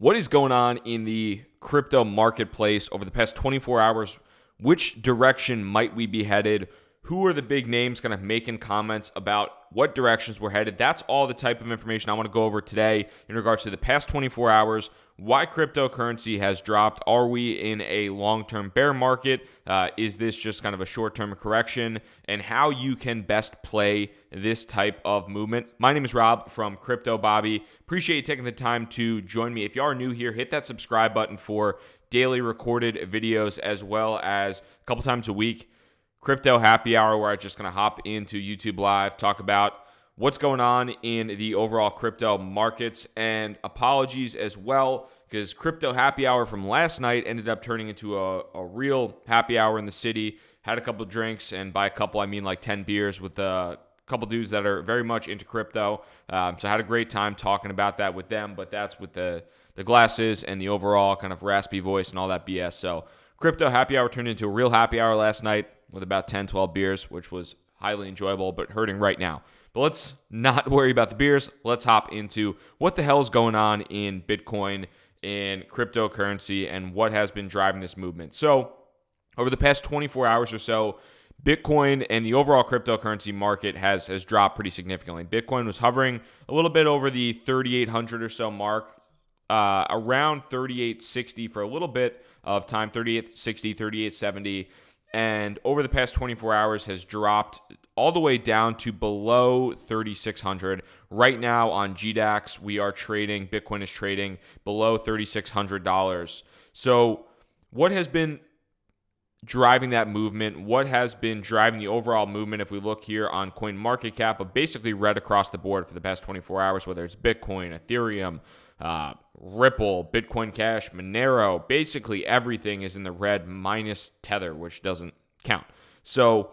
what is going on in the crypto marketplace over the past 24 hours? Which direction might we be headed? who are the big names kind of making comments about what directions we're headed. That's all the type of information I want to go over today in regards to the past 24 hours, why cryptocurrency has dropped. Are we in a long term bear market? Uh, is this just kind of a short term correction? And how you can best play this type of movement. My name is Rob from Crypto Bobby. Appreciate you taking the time to join me. If you are new here, hit that subscribe button for daily recorded videos as well as a couple times a week crypto happy hour where I'm just going to hop into YouTube Live, talk about what's going on in the overall crypto markets, and apologies as well because crypto happy hour from last night ended up turning into a, a real happy hour in the city. Had a couple drinks, and by a couple, I mean like 10 beers with a couple dudes that are very much into crypto. Um, so I had a great time talking about that with them, but that's with the, the glasses and the overall kind of raspy voice and all that BS. So crypto happy hour turned into a real happy hour last night with about 10, 12 beers, which was highly enjoyable, but hurting right now. But let's not worry about the beers. Let's hop into what the hell is going on in Bitcoin, in cryptocurrency, and what has been driving this movement. So, over the past 24 hours or so, Bitcoin and the overall cryptocurrency market has has dropped pretty significantly. Bitcoin was hovering a little bit over the 3,800 or so mark, uh, around 3,860 for a little bit of time, 3,860, 3,870 and over the past 24 hours has dropped all the way down to below 3600 right now on gdax we are trading bitcoin is trading below $3600 so what has been driving that movement what has been driving the overall movement if we look here on coin market cap but basically red across the board for the past 24 hours whether it's bitcoin ethereum uh, Ripple, Bitcoin Cash, Monero, basically everything is in the red minus Tether, which doesn't count. So,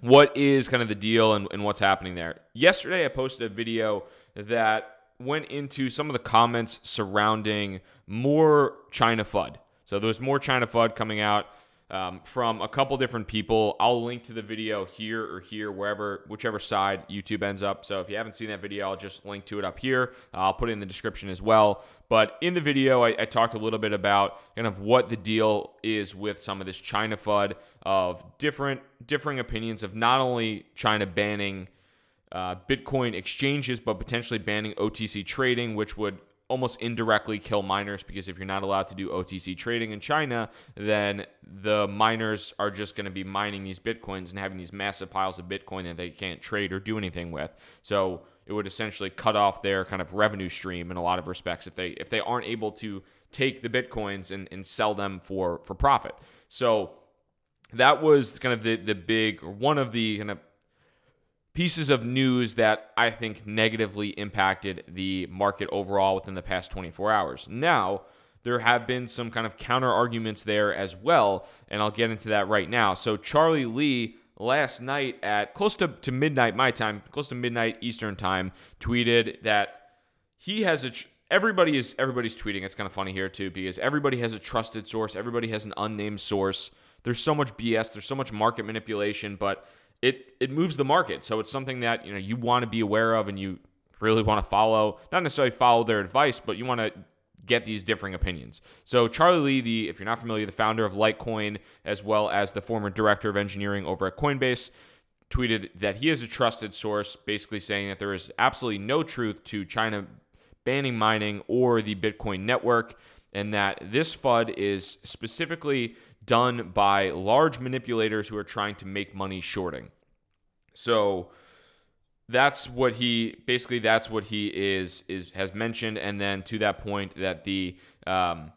what is kind of the deal and, and what's happening there? Yesterday, I posted a video that went into some of the comments surrounding more China FUD. So, there was more China FUD coming out um, from a couple different people. I'll link to the video here or here, wherever, whichever side YouTube ends up. So if you haven't seen that video, I'll just link to it up here. Uh, I'll put it in the description as well. But in the video, I, I talked a little bit about kind of what the deal is with some of this China FUD of different differing opinions of not only China banning. Uh, Bitcoin exchanges, but potentially banning OTC trading, which would almost indirectly kill miners because if you're not allowed to do OTC trading in China, then the miners are just going to be mining these bitcoins and having these massive piles of bitcoin that they can't trade or do anything with. So it would essentially cut off their kind of revenue stream in a lot of respects if they if they aren't able to take the bitcoins and, and sell them for for profit. So that was kind of the the big one of the kind of pieces of news that I think negatively impacted the market overall within the past 24 hours. Now, there have been some kind of counter arguments there as well, and I'll get into that right now. So, Charlie Lee last night at close to, to midnight my time, close to midnight Eastern time, tweeted that he has a everybody is everybody's tweeting. It's kind of funny here too because everybody has a trusted source, everybody has an unnamed source. There's so much BS, there's so much market manipulation, but it it moves the market. So it's something that you know you want to be aware of and you really want to follow, not necessarily follow their advice, but you want to get these differing opinions. So Charlie Lee, the if you're not familiar, the founder of Litecoin as well as the former director of engineering over at Coinbase, tweeted that he is a trusted source, basically saying that there is absolutely no truth to China banning mining or the Bitcoin network and that this FUD is specifically done by large manipulators who are trying to make money shorting. So that's what he basically that's what he is is has mentioned and then to that point that the um,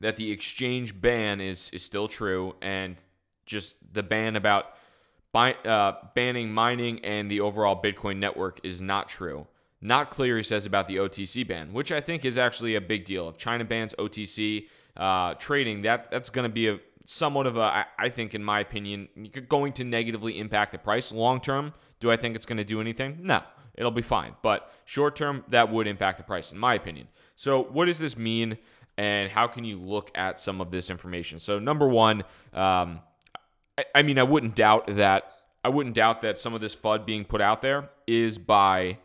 that the exchange ban is is still true and just the ban about uh, banning mining and the overall Bitcoin network is not true. Not clear, he says, about the OTC ban, which I think is actually a big deal. If China bans OTC, uh, trading, that that's going to be a somewhat of a, I think, in my opinion, going to negatively impact the price long term. Do I think it's going to do anything? No, it'll be fine. But short term, that would impact the price, in my opinion. So, what does this mean, and how can you look at some of this information? So, number one, um, I, I mean, I wouldn't doubt that. I wouldn't doubt that some of this FUD being put out there is by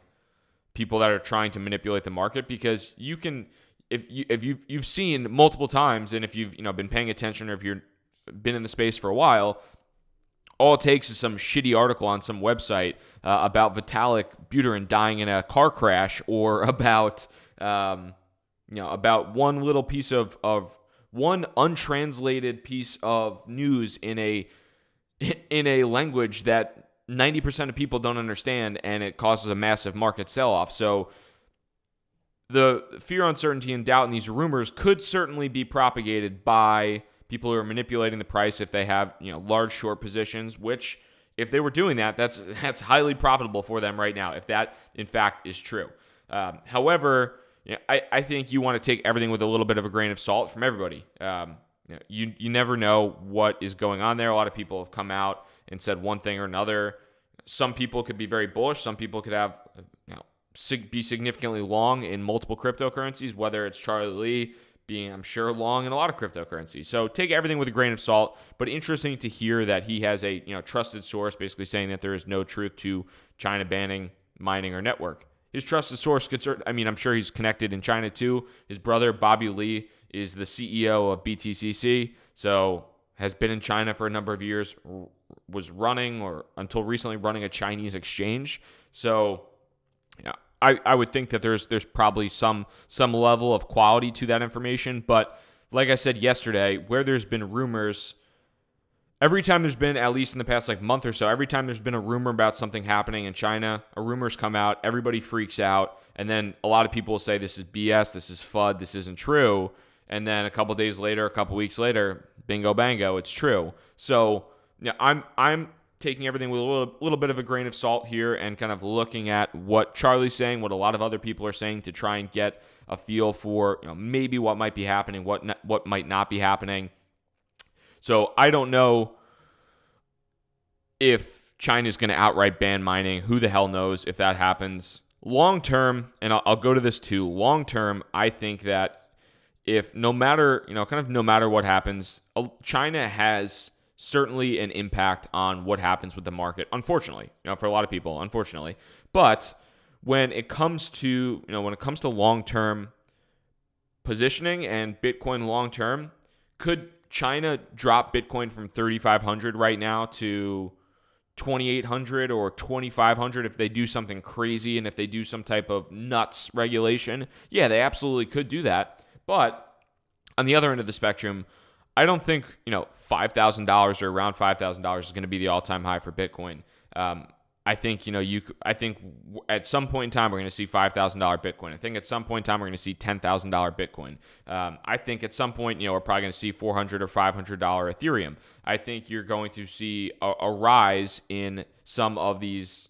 people that are trying to manipulate the market because you can if you if you you've seen multiple times, and if you've you know been paying attention, or if you've been in the space for a while, all it takes is some shitty article on some website uh, about Vitalik Buterin dying in a car crash, or about um, you know about one little piece of of one untranslated piece of news in a in a language that 90% of people don't understand and it causes a massive market sell off. So the fear, uncertainty, and doubt in these rumors could certainly be propagated by people who are manipulating the price if they have you know large short positions, which if they were doing that, that's that's highly profitable for them right now. If that in fact is true, um, however, you know, I I think you want to take everything with a little bit of a grain of salt from everybody. Um, you, know, you you never know what is going on there. A lot of people have come out and said one thing or another. Some people could be very bullish. Some people could have be significantly long in multiple cryptocurrencies, whether it's Charlie Lee being, I'm sure, long in a lot of cryptocurrencies. So take everything with a grain of salt. But interesting to hear that he has a you know trusted source basically saying that there is no truth to China banning mining or network. His trusted source concerned. I mean, I'm sure he's connected in China too. His brother Bobby Lee is the CEO of BTCC. So has been in China for a number of years, was running or until recently running a Chinese exchange. So, yeah, I, I would think that there's there's probably some some level of quality to that information. But like I said yesterday, where there's been rumors, every time there's been at least in the past like month or so, every time there's been a rumor about something happening in China, a rumor's come out, everybody freaks out, and then a lot of people will say this is BS, this is FUD, this isn't true. And then a couple days later, a couple weeks later, bingo bango, it's true. So yeah, I'm I'm taking everything with a little, little, bit of a grain of salt here and kind of looking at what Charlie's saying, what a lot of other people are saying to try and get a feel for you know, maybe what might be happening, what not, what might not be happening. So I don't know if China's going to outright ban mining. Who the hell knows if that happens? Long term, and I'll, I'll go to this too. Long term, I think that if no matter you know, kind of no matter what happens, China has certainly an impact on what happens with the market, unfortunately, you know, for a lot of people, unfortunately. But when it comes to, you know, when it comes to long term positioning and Bitcoin long term, could China drop Bitcoin from 3,500 right now to 2,800 or 2,500 if they do something crazy and if they do some type of nuts regulation? Yeah, they absolutely could do that. But on the other end of the spectrum, I don't think you know five thousand dollars or around five thousand dollars is going to be the all-time high for Bitcoin. Um, I think you know you. I think at some point in time we're going to see five thousand dollar Bitcoin. I think at some point in time we're going to see ten thousand dollar Bitcoin. Um, I think at some point you know we're probably going to see four hundred or five hundred dollar Ethereum. I think you're going to see a, a rise in some of these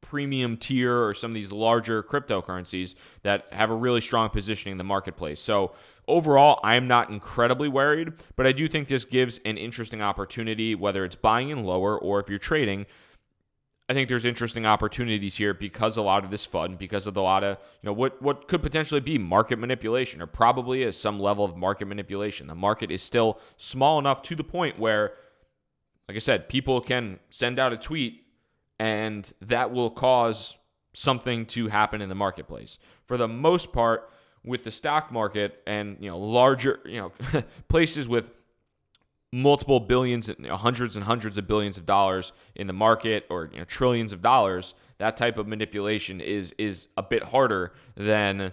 premium tier or some of these larger cryptocurrencies that have a really strong positioning in the marketplace. So overall, I am not incredibly worried, but I do think this gives an interesting opportunity, whether it's buying in lower or if you're trading. I think there's interesting opportunities here because a lot of this fund, because of the lot of you know what what could potentially be market manipulation, or probably is some level of market manipulation. The market is still small enough to the point where, like I said, people can send out a tweet, and that will cause something to happen in the marketplace. For the most part, with the stock market and you know larger you know places with multiple billions and you know, hundreds and hundreds of billions of dollars in the market or you know, trillions of dollars that type of manipulation is is a bit harder than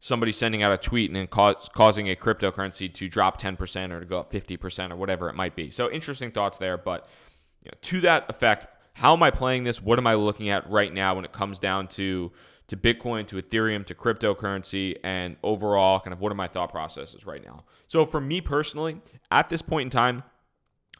somebody sending out a tweet and then cause, causing a cryptocurrency to drop 10% or to go up 50% or whatever it might be so interesting thoughts there but you know, to that effect how am i playing this what am i looking at right now when it comes down to to Bitcoin to Ethereum to cryptocurrency and overall kind of what are my thought processes right now. So for me personally, at this point in time,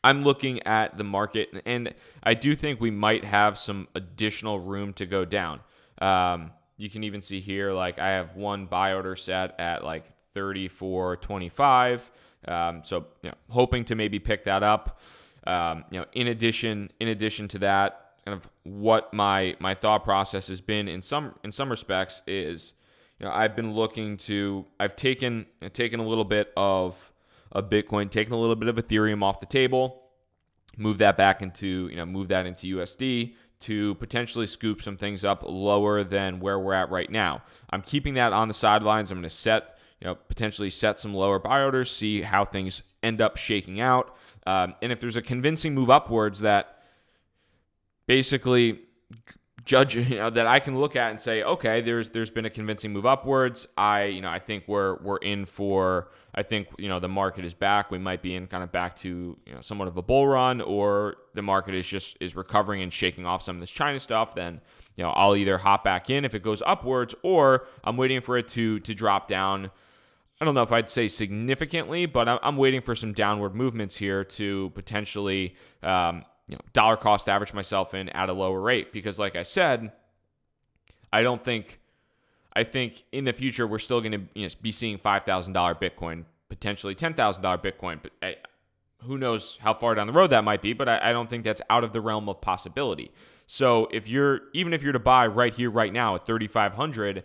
I'm looking at the market and I do think we might have some additional room to go down. Um, you can even see here, like I have one buy order set at like 34.25. Um, so you know, hoping to maybe pick that up. Um, you know, in addition, in addition to that, kind of what my my thought process has been in some in some respects is you know I've been looking to I've taken taken a little bit of a Bitcoin, taken a little bit of Ethereum off the table, move that back into you know move that into USD to potentially scoop some things up lower than where we're at right now. I'm keeping that on the sidelines. I'm going to set you know potentially set some lower buy orders, see how things end up shaking out, um, and if there's a convincing move upwards that basically judge you know that I can look at and say, okay, there's there's been a convincing move upwards. I you know I think we're we're in for I think you know the market is back. We might be in kind of back to you know somewhat of a bull run, or the market is just is recovering and shaking off some of this China stuff. Then you know I'll either hop back in if it goes upwards, or I'm waiting for it to to drop down. I don't know if I'd say significantly, but I'm, waiting for some downward movements here to potentially um, you know, dollar cost average myself in at a lower rate because, like I said, I don't think. I think in the future we're still going to you know, be seeing five thousand dollar Bitcoin, potentially ten thousand dollar Bitcoin, but I, who knows how far down the road that might be? But I, I don't think that's out of the realm of possibility. So if you're even if you're to buy right here, right now at thirty five hundred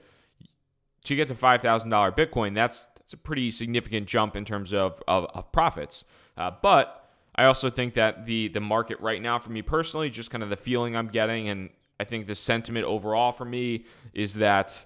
to get to five thousand dollar Bitcoin, that's that's a pretty significant jump in terms of of, of profits. Uh, but I also think that the the market right now for me personally, just kind of the feeling I'm getting, and I think the sentiment overall for me is that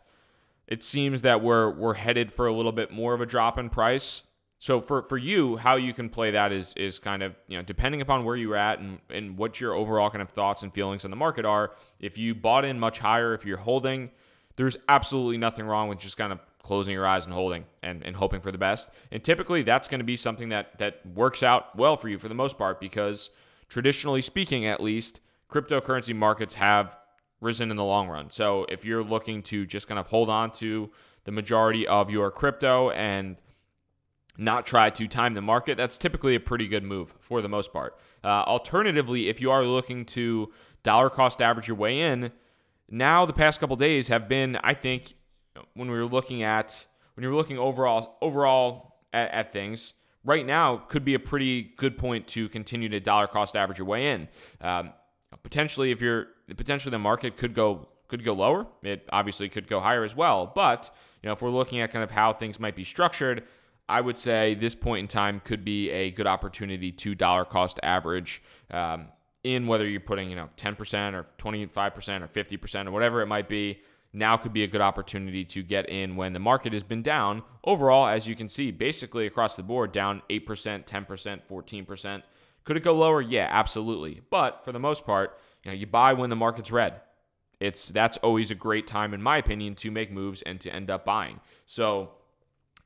it seems that we're we're headed for a little bit more of a drop in price. So for for you, how you can play that is is kind of you know depending upon where you're at and and what your overall kind of thoughts and feelings on the market are. If you bought in much higher, if you're holding, there's absolutely nothing wrong with just kind of closing your eyes and holding and, and hoping for the best. And typically that's going to be something that that works out well for you for the most part because traditionally speaking at least cryptocurrency markets have risen in the long run. So if you're looking to just kind of hold on to the majority of your crypto and not try to time the market, that's typically a pretty good move for the most part. Uh, alternatively, if you are looking to dollar cost average your way in, now the past couple days have been, I think, when we were looking at when you're looking overall overall at, at, things right now could be a pretty good point to continue to dollar cost average your way in. Um, potentially, if you're potentially the market could go could go lower. It obviously could go higher as well. But you know, if we're looking at kind of how things might be structured, I would say this point in time could be a good opportunity to dollar cost average. Um, in whether you're putting you know 10% or 25% or 50% or whatever it might be now could be a good opportunity to get in when the market has been down overall, as you can see, basically across the board, down 8%, 10%, 14%. Could it go lower? Yeah, absolutely. But for the most part, you know, you buy when the market's red. It's that's always a great time, in my opinion, to make moves and to end up buying. So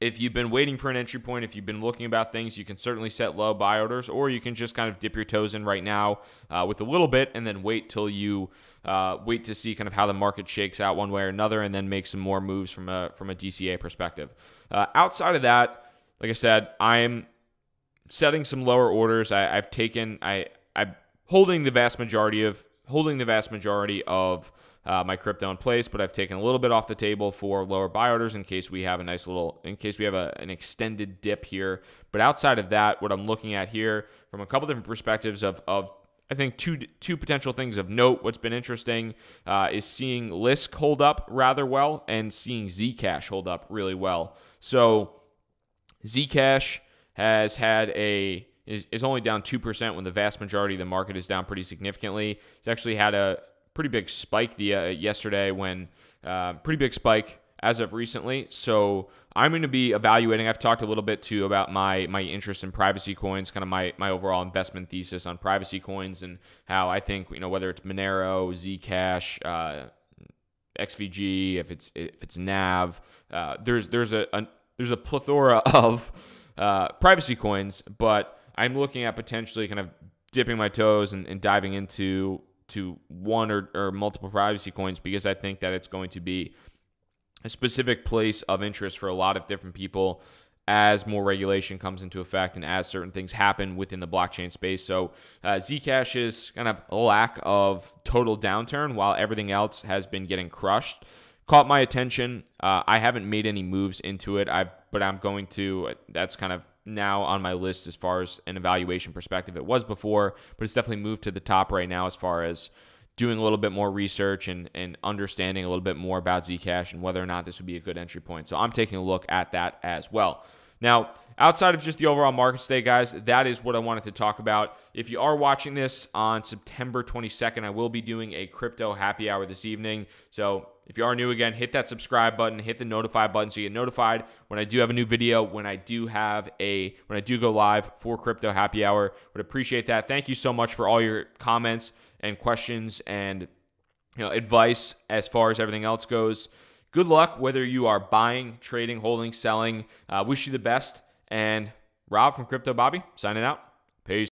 if you've been waiting for an entry point, if you've been looking about things, you can certainly set low buy orders, or you can just kind of dip your toes in right now uh, with a little bit and then wait till you uh, wait to see kind of how the market shakes out one way or another, and then make some more moves from a from a DCA perspective. Uh, outside of that, like I said, I'm setting some lower orders. I, have taken I I'm holding the vast majority of holding the vast majority of uh, my crypto in place, but I've taken a little bit off the table for lower buy orders in case we have a nice little, in case we have a, an extended dip here. But outside of that, what I'm looking at here from a couple different perspectives of, of I think two two potential things of note. What's been interesting uh, is seeing Lisk hold up rather well and seeing Zcash hold up really well. So Zcash has had a is, is only down two percent when the vast majority of the market is down pretty significantly. It's actually had a pretty big spike the uh, yesterday when uh, pretty big spike as of recently. So I'm going to be evaluating. I've talked a little bit too about my my interest in privacy coins, kind of my my overall investment thesis on privacy coins, and how I think you know whether it's Monero, Zcash. Uh, XVG, if it's if it's Nav, uh, there's there's a, a, there's a plethora of uh, privacy coins, but I'm looking at potentially kind of dipping my toes and, and diving into to one or, or multiple privacy coins because I think that it's going to be a specific place of interest for a lot of different people as more regulation comes into effect and as certain things happen within the blockchain space. So, uh, Zcash's kind of lack of total downturn while everything else has been getting crushed caught my attention. Uh, I haven't made any moves into it. I've, but I'm going to. That's kind of now on my list as far as an evaluation perspective. It was before, but it's definitely moved to the top right now as far as doing a little bit more research and, and understanding a little bit more about Zcash and whether or not this would be a good entry point. So I'm taking a look at that as well. Now, outside of just the overall market today, guys, that is what I wanted to talk about. If you are watching this on September 22nd, I will be doing a crypto happy hour this evening. So if you are new again, hit that subscribe button, hit the notify button so you get notified when I do have a new video, when I do have a when I do go live for crypto happy hour. Would appreciate that. Thank you so much for all your comments and questions and you know advice as far as everything else goes. Good luck whether you are buying, trading, holding, selling. Uh, wish you the best. And Rob from Crypto Bobby signing out. Peace.